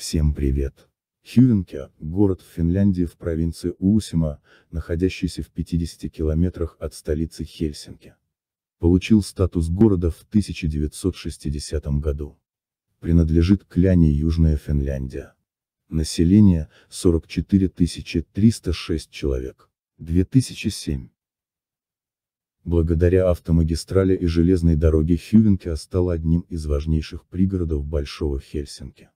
Всем привет! Хювенке, город в Финляндии в провинции Уусима, находящийся в 50 километрах от столицы Хельсинки. Получил статус города в 1960 году. Принадлежит к Ляне Южная Финляндия. Население – 44 306 человек. 2007. Благодаря автомагистрали и железной дороге Хювенке стала одним из важнейших пригородов Большого Хельсинки.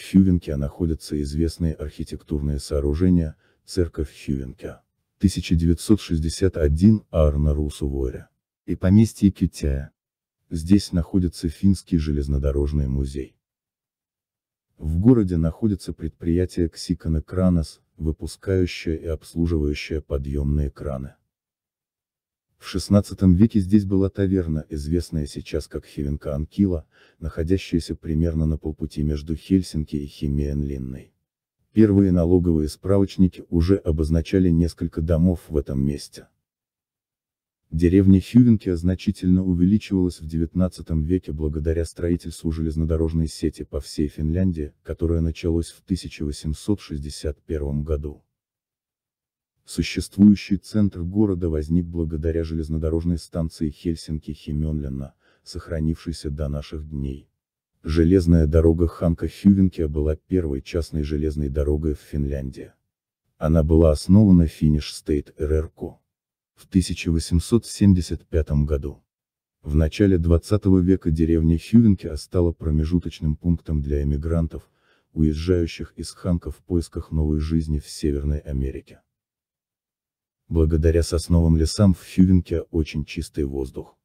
В Хювенке находятся известные архитектурные сооружения, церковь Хювенке. 1961 Арна Русуворя. И поместье Китая. Здесь находится финский железнодорожный музей. В городе находится предприятие Ксикона Кранос, выпускающее и обслуживающее подъемные краны. В XVI веке здесь была таверна, известная сейчас как Хивенка Анкила, находящаяся примерно на полпути между Хельсинки и Химиенлинной. Первые налоговые справочники уже обозначали несколько домов в этом месте. Деревня Хювенки значительно увеличивалась в XIX веке благодаря строительству железнодорожной сети по всей Финляндии, которая началась в 1861 году. Существующий центр города возник благодаря железнодорожной станции Хельсинки-Хемёнлена, сохранившейся до наших дней. Железная дорога Ханка-Хювенкия была первой частной железной дорогой в Финляндии. Она была основана Финиш Стейт РРК в 1875 году. В начале 20 века деревня Хювенкия стала промежуточным пунктом для эмигрантов, уезжающих из Ханка в поисках новой жизни в Северной Америке. Благодаря сосновым лесам в Хювенке очень чистый воздух.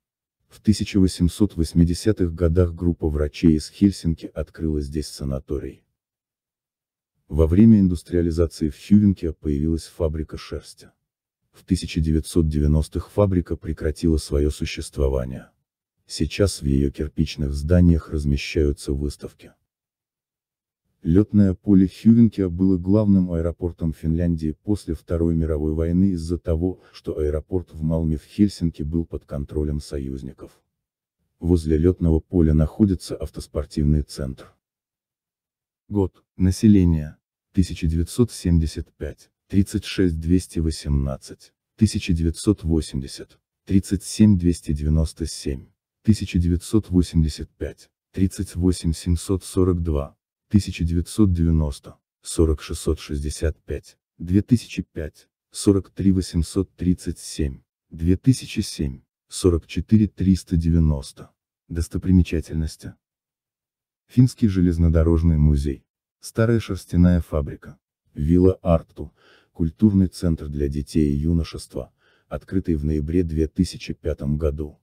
В 1880-х годах группа врачей из Хельсинки открыла здесь санаторий. Во время индустриализации в Хювенке появилась фабрика шерсти. В 1990-х фабрика прекратила свое существование. Сейчас в ее кирпичных зданиях размещаются выставки. Летное поле Хювенкия было главным аэропортом Финляндии после Второй мировой войны из-за того, что аэропорт в Малме в Хельсинки был под контролем союзников. Возле летного поля находится автоспортивный центр. Год. Население. 1975. 36 218. 1980. 37 297. 1985. 38 742. 1990, 4665, 2005, 43837, 2007, 44390. Достопримечательности. Финский железнодорожный музей. Старая шерстяная фабрика. Вилла Арту. Культурный центр для детей и юношества, открытый в ноябре 2005 году.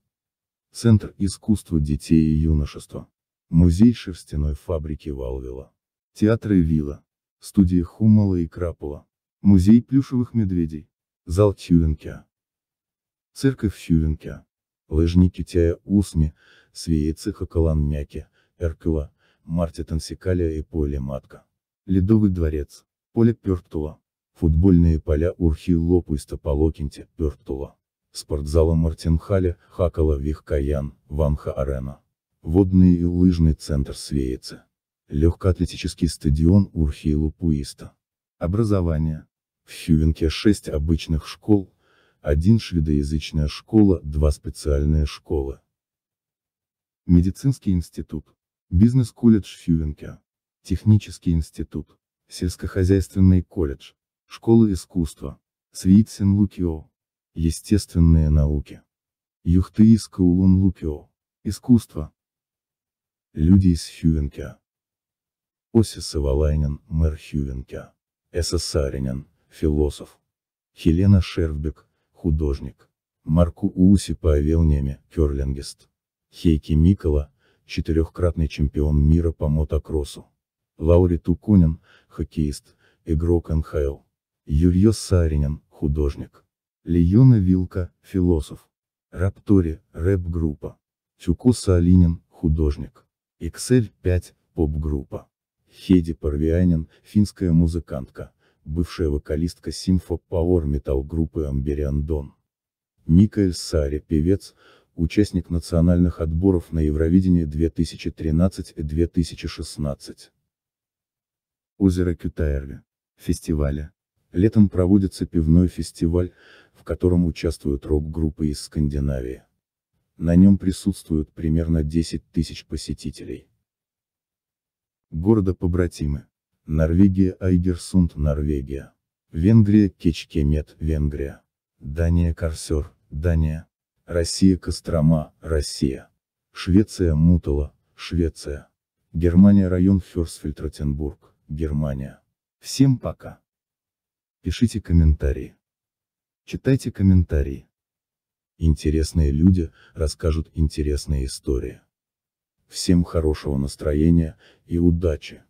Центр искусства детей и юношества. Музей шерстяной фабрики Валвела. Театры Вилла. студии Хумала и Крапова. Музей плюшевых медведей. Зал Чювенкя. Церковь Чювенкя. Лыжники Тяя Усми, Свеецеха Каланмяки, Эркова, Марти Тансикаля и Поле Матка. Ледовый дворец. Поле Пёрктула. Футбольные поля Урхи Лопуйста Полокинте, Пёрктула. Спортзала Мартинхаля, Хакала Вихкаян, Ванха Арена. Водный и лыжный центр Свеица. Легкоатлетический стадион Урхейлу-Пуиста. Образование. В Хювенке 6 обычных школ, 1 шведоязычная школа, 2 специальные школы. Медицинский институт. Бизнес-колледж Хювенке. Технический институт. Сельскохозяйственный колледж. Школа искусства. Свиитсен Лукио. Естественные науки. Юхтыиска Улун Лукио. Искусство. Люди из Хювенка. Оси Савалайнин, мэр Хювенка. Саринин, философ. Хелена Шервбек, художник. Марку Ууси по керлингист. Хейки Микола, четырехкратный чемпион мира по мотокроссу. Лаури Тукунин, хоккеист, игрок НХЛ. Юрье Саринин, художник. Леона Вилка, философ. Раптори, рэп-группа. Тюко Салинин, художник. XL5, поп-группа. Хеди Парвианин, финская музыкантка, бывшая вокалистка симфо Power метал группы Амбериан Дон. Микаэль Сари, певец, участник национальных отборов на Евровидении 2013 и 2016. Озеро Кютаерви. Фестиваля. Летом проводится пивной фестиваль, в котором участвуют рок-группы из Скандинавии на нем присутствуют примерно 10 тысяч посетителей. Города-побратимы. Норвегия Айгерсунд, Норвегия. Венгрия Кечкемет, Венгрия. Дания Корсер, Дания. Россия Кострома, Россия. Швеция Мутала, Швеция. Германия район Ферсфельд Ротенбург, Германия. Всем пока. Пишите комментарии. Читайте комментарии. Интересные люди расскажут интересные истории. Всем хорошего настроения и удачи!